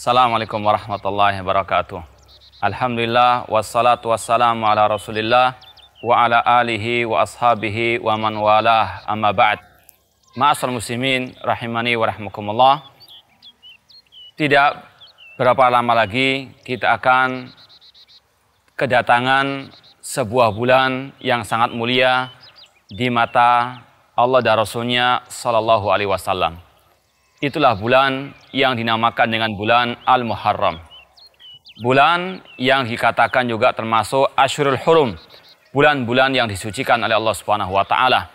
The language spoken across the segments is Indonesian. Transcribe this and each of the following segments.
Assalamualaikum warahmatullahi wabarakatuh. Alhamdulillah wassalatu wassalamu ala Rasulillah wa ala alihi wa ashabihi wa man walah amma ba'd. Ma'asal muslimin rahimani wa rahmakumullah. Tidak berapa lama lagi kita akan kedatangan sebuah bulan yang sangat mulia di mata Allah dan Rasulnya Sallallahu Alaihi Wasallam. Itulah bulan yang dinamakan dengan bulan Al-Muharram. Bulan yang dikatakan juga termasuk Ashurul Hurum, bulan-bulan yang disucikan oleh Allah Subhanahu wa taala.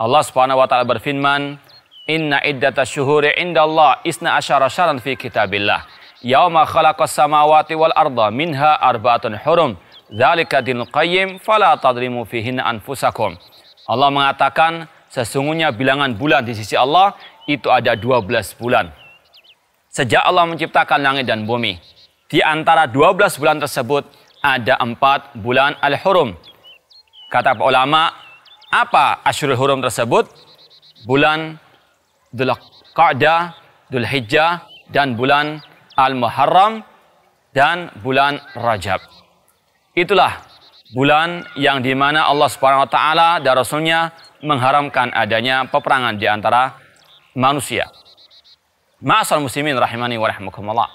Allah Subhanahu wa taala berfirman, "Inna iddatash shuhuri indallah isna asyara syaran fi kitabillah. Yauma khalaqas samawati wal arda minha arba'atun hurum. Dzalika dinul qayyim fala tadrimu fihinna anfusakum." Allah mengatakan, sesungguhnya bilangan bulan di sisi Allah itu ada 12 bulan. Sejak Allah menciptakan langit dan bumi, di antara 12 bulan tersebut ada empat bulan al-hurum. Kata para ulama, apa asyurul hurum tersebut? Bulan Dhul Qa'dah, Dhul Hijjah, dan bulan Al-Muharram, dan bulan Rajab. Itulah bulan yang dimana Allah swt Wa Taala dan Rasulnya mengharamkan adanya peperangan di antara manusia. Ma'asal muslimin rahimani wa rahmakumullah.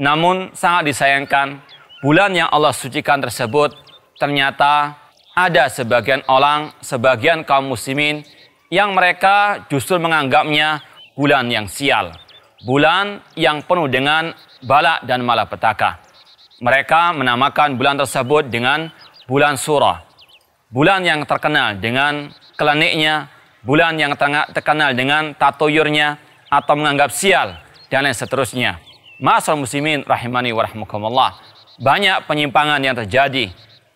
Namun sangat disayangkan bulan yang Allah sucikan tersebut ternyata ada sebagian orang, sebagian kaum muslimin yang mereka justru menganggapnya bulan yang sial. Bulan yang penuh dengan balak dan malapetaka. Mereka menamakan bulan tersebut dengan bulan surah. Bulan yang terkenal dengan keleniknya bulan yang terkenal dengan tatoyurnya atau menganggap sial dan lain seterusnya. Masa muslimin rahimani wa Banyak penyimpangan yang terjadi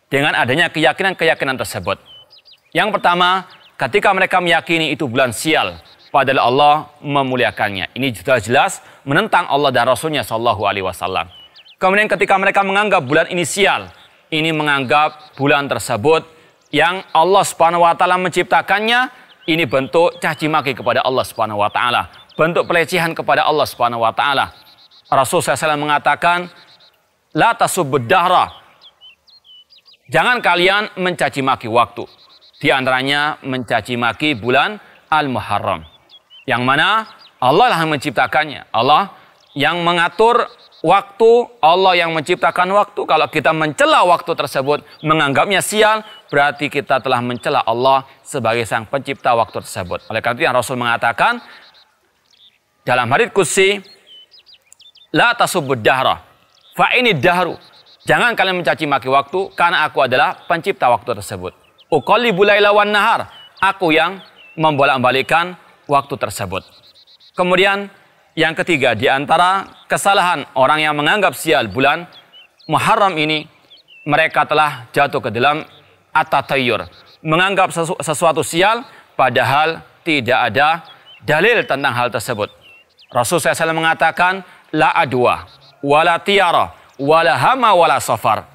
dengan adanya keyakinan-keyakinan tersebut. Yang pertama, ketika mereka meyakini itu bulan sial, padahal Allah memuliakannya. Ini jelas-jelas menentang Allah dan Rasulnya Shallallahu Alaihi Wasallam. Kemudian ketika mereka menganggap bulan ini sial, ini menganggap bulan tersebut yang Allah Subhanahu Wa Taala menciptakannya ini bentuk caci maki kepada Allah Subhanahu wa taala, bentuk pelecehan kepada Allah Subhanahu wa taala. Rasul SAW mengatakan, "La tasubbud dahra." Jangan kalian mencaci maki waktu. Di antaranya mencaci maki bulan Al-Muharram. Yang mana Allah lah menciptakannya. Allah yang mengatur Waktu Allah yang menciptakan waktu. Kalau kita mencela waktu tersebut, menganggapnya sial, berarti kita telah mencela Allah sebagai sang pencipta waktu tersebut. Oleh karena itu yang Rasul mengatakan dalam hadits kursi, la tasubud dahra fa ini dahru. Jangan kalian mencaci maki waktu karena aku adalah pencipta waktu tersebut. Uqallibu laila wan nahar. Aku yang membolak-balikan waktu tersebut. Kemudian yang ketiga, di antara kesalahan orang yang menganggap sial bulan Muharram ini, mereka telah jatuh ke dalam atatayur. Menganggap sesu sesuatu sial, padahal tidak ada dalil tentang hal tersebut. Rasul SAW mengatakan, La adwa, wala tiara, wala hama, wala safar.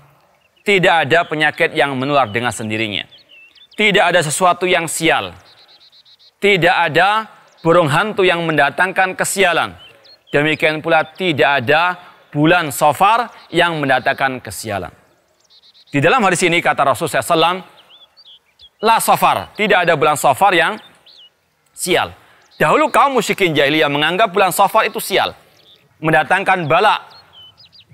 Tidak ada penyakit yang menular dengan sendirinya. Tidak ada sesuatu yang sial. Tidak ada burung hantu yang mendatangkan kesialan. Demikian pula tidak ada bulan sofar yang mendatangkan kesialan. Di dalam hadis ini kata Rasulullah SAW, La sofar, tidak ada bulan sofar yang sial. Dahulu kaum musyrikin jahiliyah menganggap bulan sofar itu sial. Mendatangkan bala.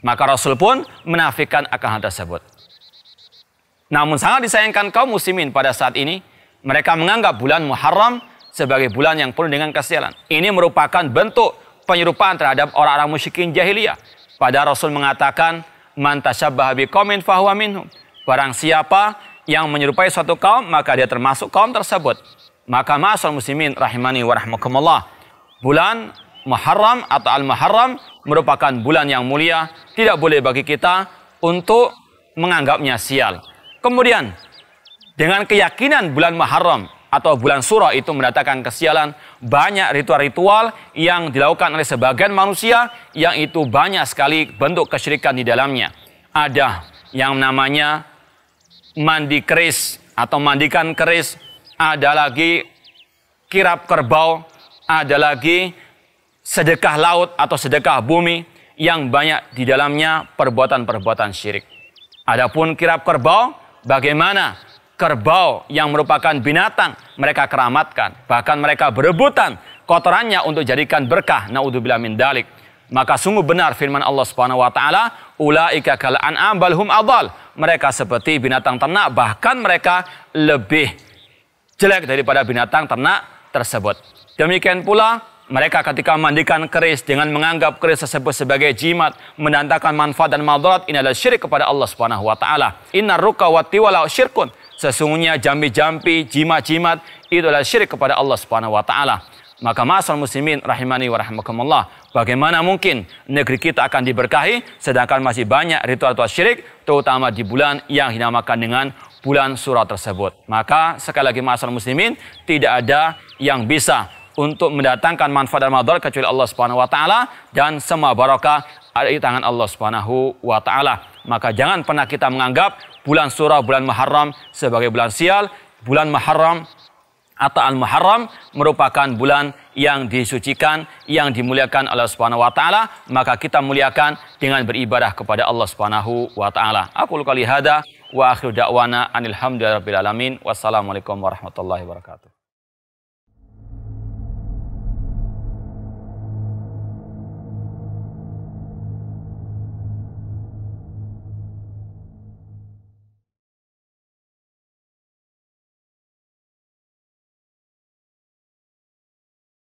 Maka Rasul pun menafikan akan hal tersebut. Namun sangat disayangkan kaum muslimin pada saat ini. Mereka menganggap bulan Muharram sebagai bulan yang penuh dengan kesialan. Ini merupakan bentuk penyerupaan terhadap orang-orang musyrikin jahiliyah. Pada Rasul mengatakan, "Man tasyabbaha fahuwa minhum." Barang siapa yang menyerupai suatu kaum, maka dia termasuk kaum tersebut. Maka ma'asal muslimin rahimani wa rahmakumullah. Bulan Muharram atau Al-Muharram merupakan bulan yang mulia, tidak boleh bagi kita untuk menganggapnya sial. Kemudian, dengan keyakinan bulan Muharram atau bulan Suro itu mendatangkan kesialan banyak ritual-ritual yang dilakukan oleh sebagian manusia yang itu banyak sekali bentuk kesyirikan di dalamnya. Ada yang namanya mandi keris atau mandikan keris, ada lagi kirap kerbau, ada lagi sedekah laut atau sedekah bumi yang banyak di dalamnya perbuatan-perbuatan syirik. Adapun kirap kerbau bagaimana kerbau yang merupakan binatang mereka keramatkan. Bahkan mereka berebutan kotorannya untuk jadikan berkah. Naudzubillah min dalik. Maka sungguh benar firman Allah Subhanahu wa taala, ulaika kal an'am bal adal. Mereka seperti binatang ternak, bahkan mereka lebih jelek daripada binatang ternak tersebut. Demikian pula mereka ketika mandikan keris dengan menganggap keris tersebut sebagai jimat, menandakan manfaat dan madarat, ini adalah syirik kepada Allah Subhanahu wa taala. Inna ruka wa tiwala syirkun. Sesungguhnya jambi-jambi, jimat-jimat itu adalah syirik kepada Allah Subhanahu wa taala. Maka masal muslimin rahimani wa rahmakumullah. Bagaimana mungkin negeri kita akan diberkahi sedangkan masih banyak ritual-ritual syirik terutama di bulan yang dinamakan dengan bulan surah tersebut. Maka sekali lagi masal muslimin tidak ada yang bisa untuk mendatangkan manfaat dan mador kecuali Allah Subhanahu wa taala dan semua barokah ada di tangan Allah Subhanahu wa taala. Maka jangan pernah kita menganggap bulan surah, bulan Muharram sebagai bulan sial. Bulan Muharram atau Al-Muharram merupakan bulan yang disucikan, yang dimuliakan Allah Subhanahu wa taala, maka kita muliakan dengan beribadah kepada Allah Subhanahu wa taala. Aku qali hada wa akhir da'wana anil hamdulillahi alamin. Wassalamualaikum warahmatullahi wabarakatuh.